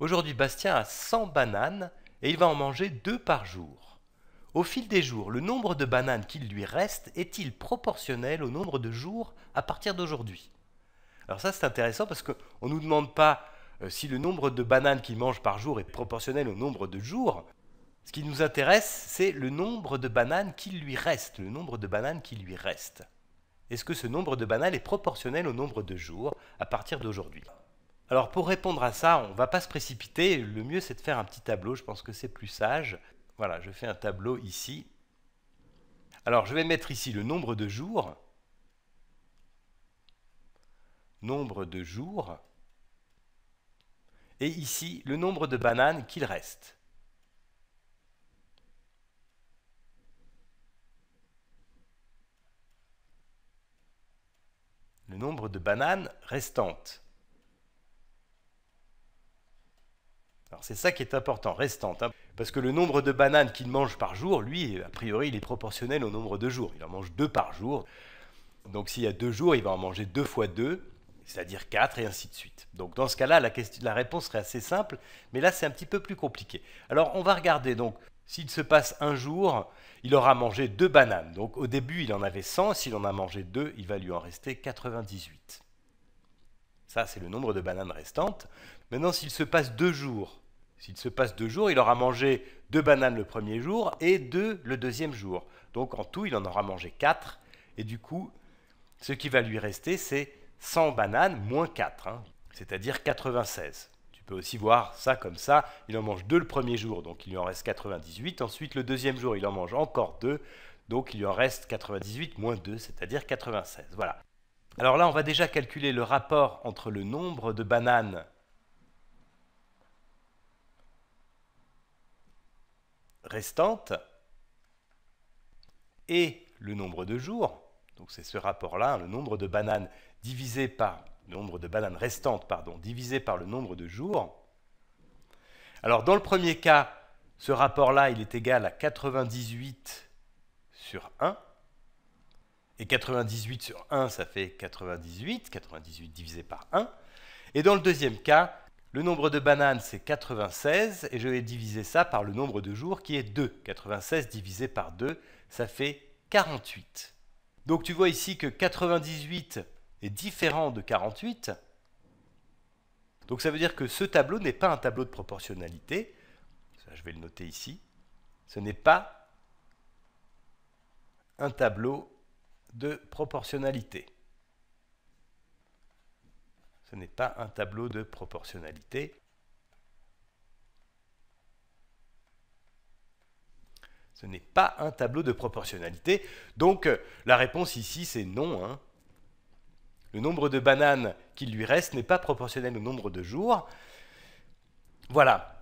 Aujourd'hui, Bastien a 100 bananes et il va en manger deux par jour. Au fil des jours, le nombre de bananes qu'il lui reste est-il proportionnel au nombre de jours à partir d'aujourd'hui Alors ça c'est intéressant parce qu'on ne nous demande pas euh, si le nombre de bananes qu'il mange par jour est proportionnel au nombre de jours. Ce qui nous intéresse, c'est le nombre de bananes qu'il lui reste, le nombre de bananes qui lui reste. Est-ce que ce nombre de bananes est proportionnel au nombre de jours à partir d'aujourd'hui alors pour répondre à ça, on ne va pas se précipiter. Le mieux, c'est de faire un petit tableau. Je pense que c'est plus sage. Voilà, je fais un tableau ici. Alors je vais mettre ici le nombre de jours. Nombre de jours. Et ici, le nombre de bananes qu'il reste. Le nombre de bananes restantes. Alors c'est ça qui est important, restante, parce que le nombre de bananes qu'il mange par jour, lui, a priori, il est proportionnel au nombre de jours. Il en mange deux par jour. Donc s'il y a deux jours, il va en manger deux fois deux, c'est-à-dire quatre, et ainsi de suite. Donc dans ce cas-là, la, réponse serait assez simple, mais là c'est un petit peu plus compliqué. Alors on va regarder donc s'il se passe un jour, il aura mangé deux bananes. Donc au début, il en avait 100. S'il en a mangé deux, il va lui en rester 98. Ça, c'est le nombre de bananes restantes. Maintenant, s'il se passe deux jours, s'il se passe deux jours, il aura mangé deux bananes le premier jour et deux le deuxième jour. Donc en tout, il en aura mangé quatre. Et du coup, ce qui va lui rester, c'est 100 bananes moins 4, hein. c'est-à-dire 96. Tu peux aussi voir ça comme ça. Il en mange deux le premier jour, donc il lui en reste 98. Ensuite, le deuxième jour, il en mange encore deux, donc il lui en reste 98 moins 2, c'est-à-dire 96. Voilà. Alors là, on va déjà calculer le rapport entre le nombre de bananes restantes et le nombre de jours. Donc c'est ce rapport-là, hein, le nombre de bananes divisé par le nombre de bananes restantes, pardon, divisé par le nombre de jours. Alors dans le premier cas, ce rapport-là, il est égal à 98 sur 1. Et 98 sur 1, ça fait 98. 98 divisé par 1. Et dans le deuxième cas, le nombre de bananes, c'est 96. Et je vais diviser ça par le nombre de jours qui est 2. 96 divisé par 2, ça fait 48. Donc tu vois ici que 98 est différent de 48. Donc ça veut dire que ce tableau n'est pas un tableau de proportionnalité. Ça, je vais le noter ici. Ce n'est pas un tableau de proportionnalité. Ce n'est pas un tableau de proportionnalité. Ce n'est pas un tableau de proportionnalité. Donc euh, la réponse ici, c'est non. Hein. Le nombre de bananes qui lui reste n'est pas proportionnel au nombre de jours. Voilà.